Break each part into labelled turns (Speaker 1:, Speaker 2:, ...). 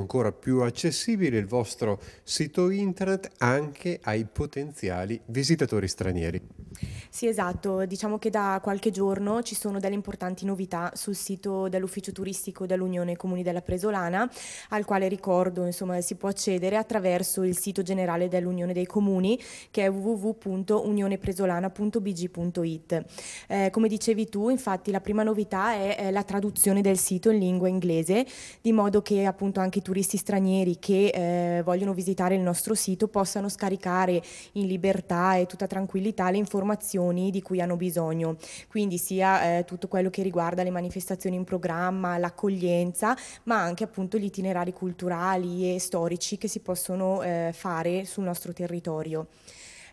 Speaker 1: ancora più accessibile il vostro sito internet anche ai potenziali visitatori stranieri. Sì, esatto. Diciamo che da qualche giorno ci sono delle importanti novità sul sito dell'ufficio turistico dell'Unione Comuni della Presolana, al quale ricordo insomma, si può accedere attraverso il sito generale dell'Unione dei Comuni che è www.unionepresolana.bg.it. Eh, come dicevi tu, infatti, la prima novità è eh, la traduzione del sito in lingua inglese, di modo che appunto anche tu turisti stranieri che eh, vogliono visitare il nostro sito possano scaricare in libertà e tutta tranquillità le informazioni di cui hanno bisogno, quindi sia eh, tutto quello che riguarda le manifestazioni in programma, l'accoglienza, ma anche appunto gli itinerari culturali e storici che si possono eh, fare sul nostro territorio.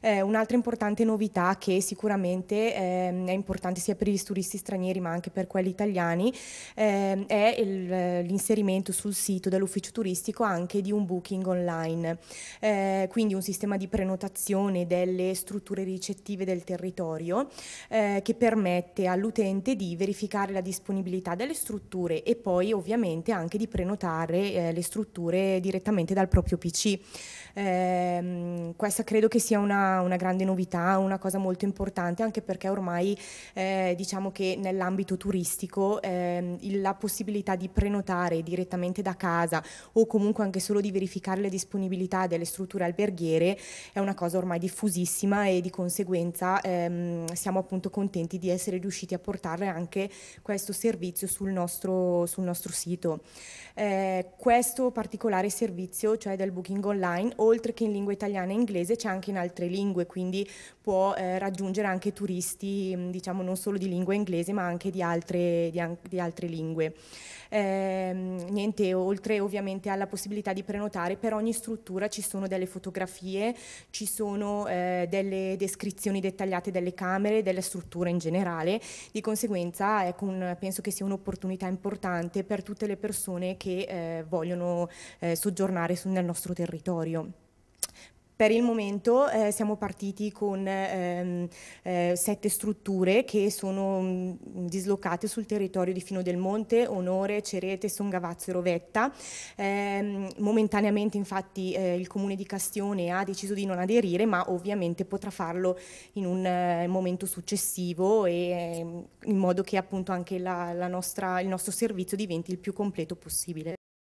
Speaker 1: Eh, un'altra importante novità che sicuramente eh, è importante sia per gli turisti stranieri ma anche per quelli italiani eh, è l'inserimento sul sito dell'ufficio turistico anche di un booking online, eh, quindi un sistema di prenotazione delle strutture ricettive del territorio eh, che permette all'utente di verificare la disponibilità delle strutture e poi ovviamente anche di prenotare eh, le strutture direttamente dal proprio PC. Ehm, questa credo che sia una una, grande novità, una cosa molto importante, anche perché ormai eh, diciamo che nell'ambito turistico eh, la possibilità di prenotare direttamente da casa o comunque anche solo di verificare le disponibilità delle strutture alberghiere è una cosa ormai diffusissima e di conseguenza ehm, siamo appunto contenti di essere riusciti a portare anche questo servizio sul nostro, sul nostro sito. Eh, questo particolare servizio, cioè del booking online, oltre che in lingua italiana e inglese, c'è anche in altre lingue lingue, quindi può eh, raggiungere anche turisti mm, diciamo, non solo di lingua inglese ma anche di altre, di, di altre lingue. Eh, niente, oltre ovviamente alla possibilità di prenotare, per ogni struttura ci sono delle fotografie, ci sono eh, delle descrizioni dettagliate delle camere, delle strutture in generale, di conseguenza ecco, un, penso che sia un'opportunità importante per tutte le persone che eh, vogliono eh, soggiornare su, nel nostro territorio. Per il momento eh, siamo partiti con ehm, eh, sette strutture che sono mh, mm, dislocate sul territorio di Fino del Monte, Onore, Cerete, Songavazzo e Rovetta. Eh, momentaneamente infatti eh, il Comune di Castione ha deciso di non aderire ma ovviamente potrà farlo in un eh, momento successivo e mm, in modo che appunto anche la, la nostra, il nostro servizio diventi il più completo possibile.